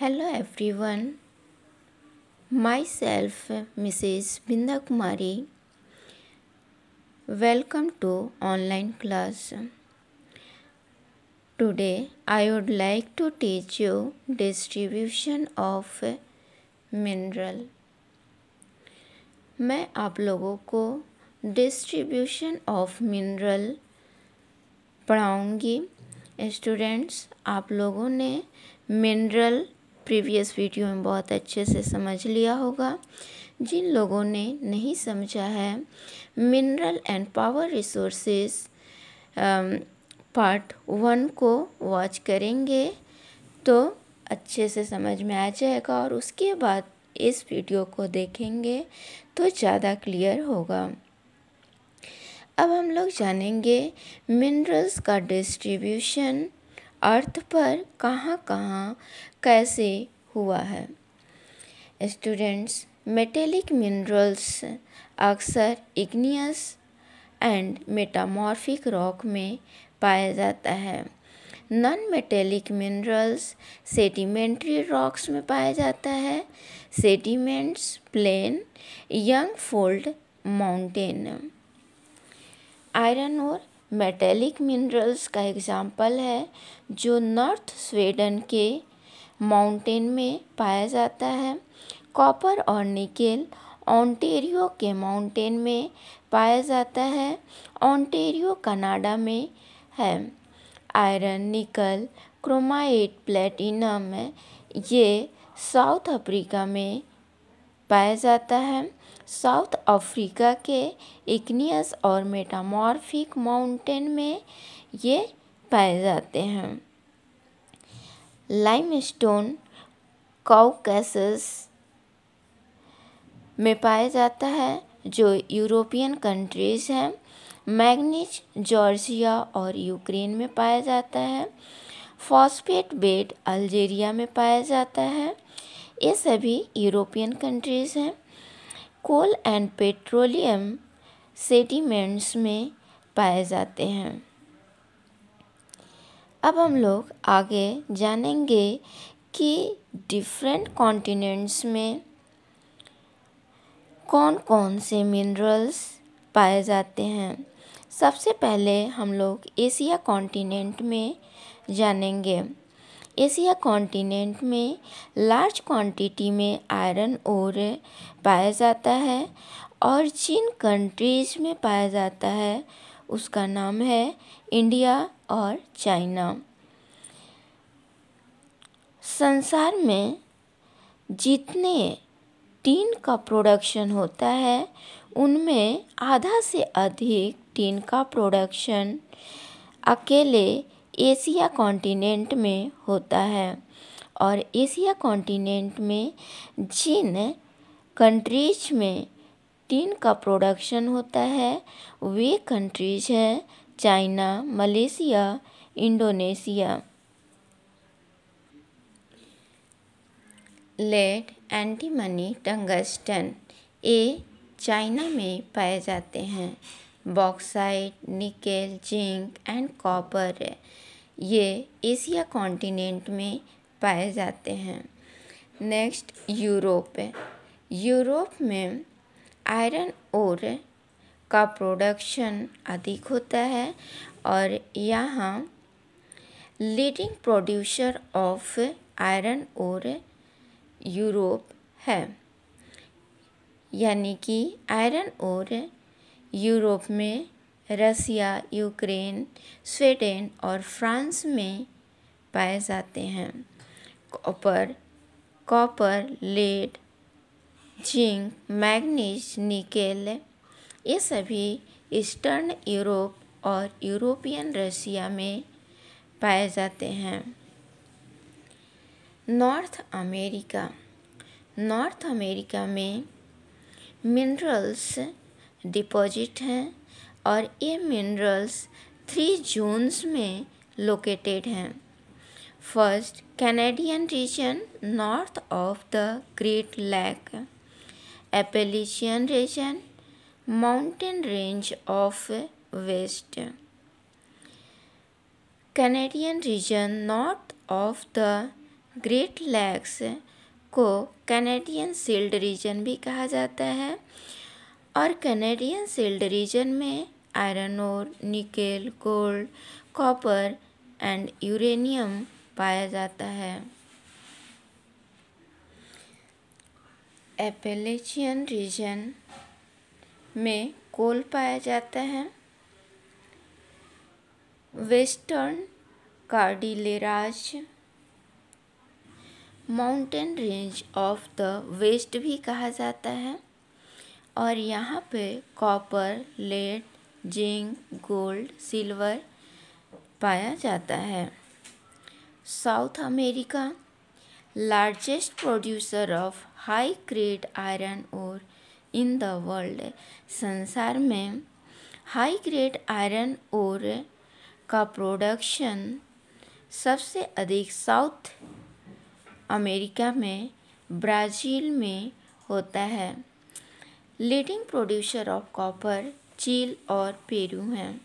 hello everyone myself Mrs Binda Kumari welcome to online class today I would like to teach you distribution of mineral मैं आप लोगों को distribution of mineral पढ़ाऊंगी students आप लोगों ने मिनरल प्रीवियस वीडियो में बहुत अच्छे से समझ लिया होगा जिन लोगों ने नहीं समझा है mineral and power resources part one को वॉच करेंगे तो अच्छे से समझ में आ जाएगा और उसके बाद इस वीडियो को देखेंगे तो ज़्यादा क्लियर होगा अब हम लोग जानेंगे मिनरल्स का डिस्ट्रीब्यूशन अर्थ पर कहाँ कहाँ कैसे हुआ है स्टूडेंट्स मेटेलिक मिनरल्स अक्सर इग्नियस एंड मेटामॉर्फिक रॉक में पाया जाता है non metallic minerals sedimentary rocks में पाया जाता है sediments plain young fold mountain iron और मेटेलिक मिनरल्स का एग्जाम्पल है जो नॉर्थ स्वीडन के माउंटेन में पाया जाता है कॉपर और निकेल ओंटेरियो के माउंटेन में पाया जाता है ओंटेरियो कनाडा में है आयरन निकल क्रोमाइट प्लेटिनम ये साउथ अफ्रीका में पाया जाता है साउथ अफ्रीका के इग्नियस और मेटामॉर्फिक माउंटेन में ये पाए जाते हैं लाइमस्टोन काउकेसस में पाया जाता है जो यूरोपियन कंट्रीज हैं मैग्नीज जॉर्जिया और यूक्रेन में पाया जाता है फॉस्फेट बेड अल्जीरिया में पाया जाता है ये सभी यूरोपियन कंट्रीज़ हैं कोल एंड पेट्रोलियम सेडिमेंट्स में पाए जाते हैं अब हम लोग आगे जानेंगे कि डिफरेंट कॉन्टिनेंट्स में कौन कौन से मिनरल्स पाए जाते हैं सबसे पहले हम लोग एशिया कॉन्टिनेंट में जानेंगे एशिया कॉन्टिनेंट में लार्ज क्वांटिटी में आयरन ओर पाया जाता है और जिन कंट्रीज में पाया जाता है उसका नाम है इंडिया और चाइना संसार में जितने टीन का प्रोडक्शन होता है उनमें आधा से अधिक टीन का प्रोडक्शन अकेले एशिया कॉन्टिनेंट में होता है और एशिया कॉन्टिनेंट में जिन कंट्रीज में टीन का प्रोडक्शन होता है वे कंट्रीज हैं China Malaysia Indonesia lead antimony tungsten a China में पाए जाते हैं bauxite nickel zinc and copper ये एशिया कॉन्टिनेंट में पाए जाते हैं नेक्स्ट यूरोप यूरोप में आयरन ओर का प्रोडक्शन अधिक होता है और यहाँ leading producer of iron ore Europe है यानी कि आयरन ओर यूरोप में रसिया यूक्रेन स्वीडन और फ्रांस में पाए जाते हैं copper copper lead zinc manganese nickel ये सभी ईस्टर्न यूरोप और यूरोपियन रशिया में पाए जाते हैं नॉर्थ अमेरिका नॉर्थ अमेरिका में मिनरल्स डिपॉजिट हैं और ये मिनरल्स थ्री जोन्स में लोकेटेड हैं first Canadian region north of the great lake Appalachian region mountain range of west Canadian region north of the great lakes को Canadian shield region भी कहा जाता है और कैनेडियन सील्ड रीजन में iron और nickel gold copper and uranium पाया जाता है एपेलेचियन रीजन में कोल पाया जाता है western cordilleras mountain range of the west भी कहा जाता है और यहाँ पे copper lead zinc gold silver पाया जाता है South America largest producer of high grade iron ore in the world संसार में हाई ग्रेड आयरन और का प्रोडक्शन सबसे अधिक साउथ अमेरिका में ब्राज़ील में होता है लीडिंग प्रोड्यूसर ऑफ कॉपर चील और पेरू हैं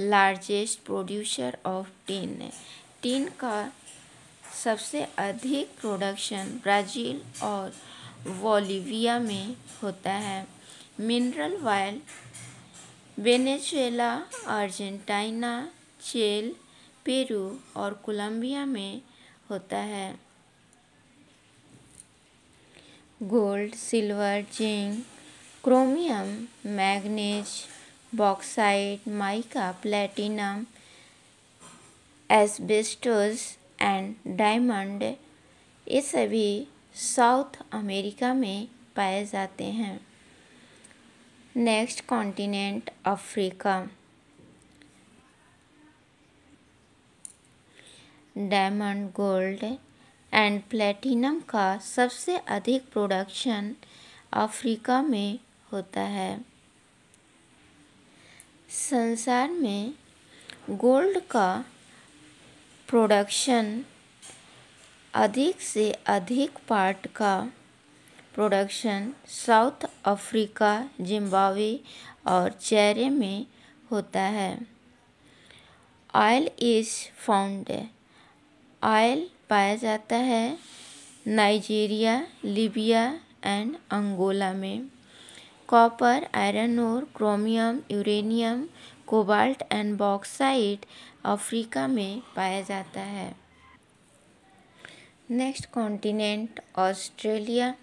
largest producer of tin tin का सबसे अधिक प्रोडक्शन ब्राज़ील और वॉलीविया में होता है mineral oil Venezuela Argentina Chile Peru और कोलंबिया में होता है gold silver zinc chromium manganese bauxite mica platinum asbestos and diamond ये सभी साउथ अमेरिका में पाए जाते हैं next continent Africa diamond gold and platinum का सबसे अधिक प्रोडक्शन अफ्रीका में होता है संसार में गोल्ड का प्रोडक्शन अधिक से अधिक पार्ट का प्रोडक्शन साउथ अफ्रीका जिम्बावे और चेरे में होता है ऑयल इज़ फाउंड ऑयल पाया जाता है नाइजीरिया लीबिया एंड अंगोला में कॉपर आयरन और chromium uranium cobalt and bauxite Africa में पाया जाता है नेक्स्ट कॉन्टिनेंट ऑस्ट्रेलिया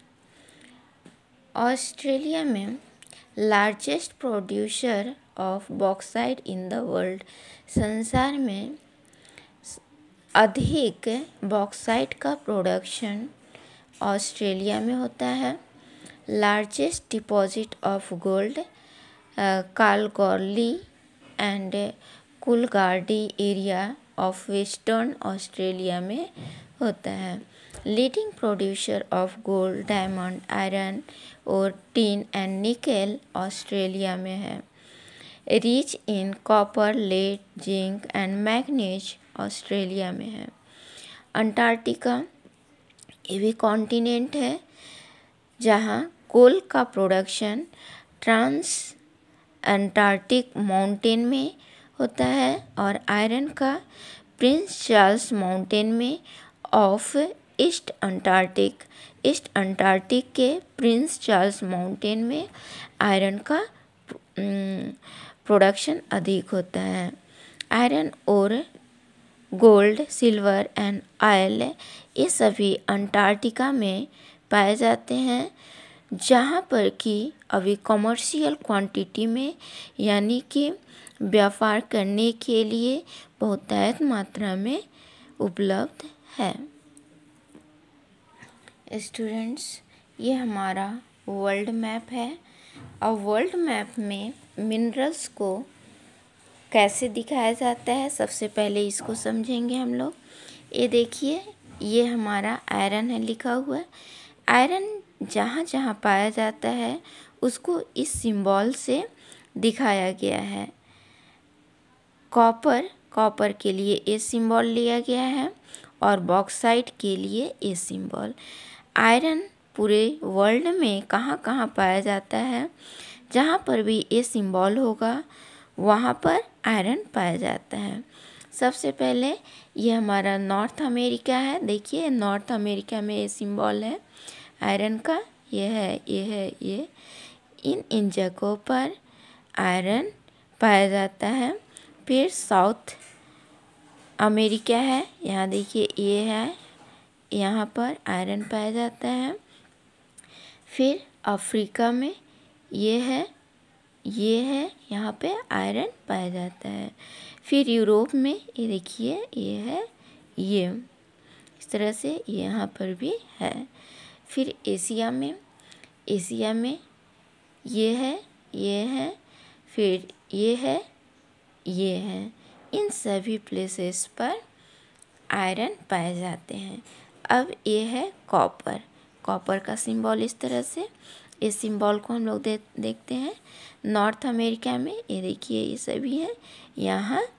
ऑस्ट्रेलिया में largest producer of bauxite in the world संसार में अधिक बॉक्साइट का प्रोडक्शन ऑस्ट्रेलिया में होता है largest deposit of gold Kalgoorlie and Coolgardie area of western Australia में होता है leading producer of gold diamond iron और टीन एंड निकेल ऑस्ट्रेलिया में है rich in copper lead zinc and manganese Australia में है अंटार्कटिका ये भी कॉन्टिनेंट है जहाँ कोल का प्रोडक्शन ट्रांस अंटार्कटिक माउंटेन में होता है और आयरन का प्रिंस चार्ल्स माउंटेन में of east Antarctic east Antarctic के प्रिंस चार्ल्स माउंटेन में आयरन का प्रोडक्शन अधिक होता है आयरन और गोल्ड सिल्वर एंड ऑयल ये सभी अंटार्कटिका में पाए जाते हैं जहाँ पर कि अभी कॉमर्शियल क्वांटिटी में यानी कि व्यापार करने के लिए बहुतायत मात्रा में उपलब्ध है स्टूडेंट्स ये हमारा वर्ल्ड मैप है और वर्ल्ड मैप में मिनरल्स को कैसे दिखाया जाता है सबसे पहले इसको समझेंगे हम लोग ये देखिए ये हमारा आयरन है लिखा हुआ आयरन जहाँ जहाँ पाया जाता है उसको इस सिंबल से दिखाया गया है कॉपर कॉपर के लिए ए सिंबल लिया गया है और बॉक्साइट के लिए ए सिंबल आयरन पूरे वर्ल्ड में कहाँ कहाँ पाया जाता है जहाँ पर भी ए सिंबल होगा वहाँ पर आयरन पाया जाता है सबसे पहले ये हमारा नॉर्थ अमेरिका है देखिए नॉर्थ अमेरिका में ये सिंबल है आयरन का ये है ये है ये इन इन जगहों पर आयरन पाया जाता है फिर साउथ अमेरिका है यहाँ देखिए ये है यहाँ पर आयरन पाया जाता है फिर अफ्रीका में ये है ये है यहाँ पे आयरन पाया जाता है फिर यूरोप में ये देखिए ये है ये इस तरह से यहाँ पर भी है फिर एशिया में एशिया में ये है ये है फिर ये है ये हैं इन सभी प्लेसेस पर आयरन पाए जाते हैं अब ये है कॉपर कॉपर का सिंबल इस तरह से इस सिंबल को हम लोग दे, देखते हैं नॉर्थ अमेरिका में ये देखिए ये सभी हैं यहाँ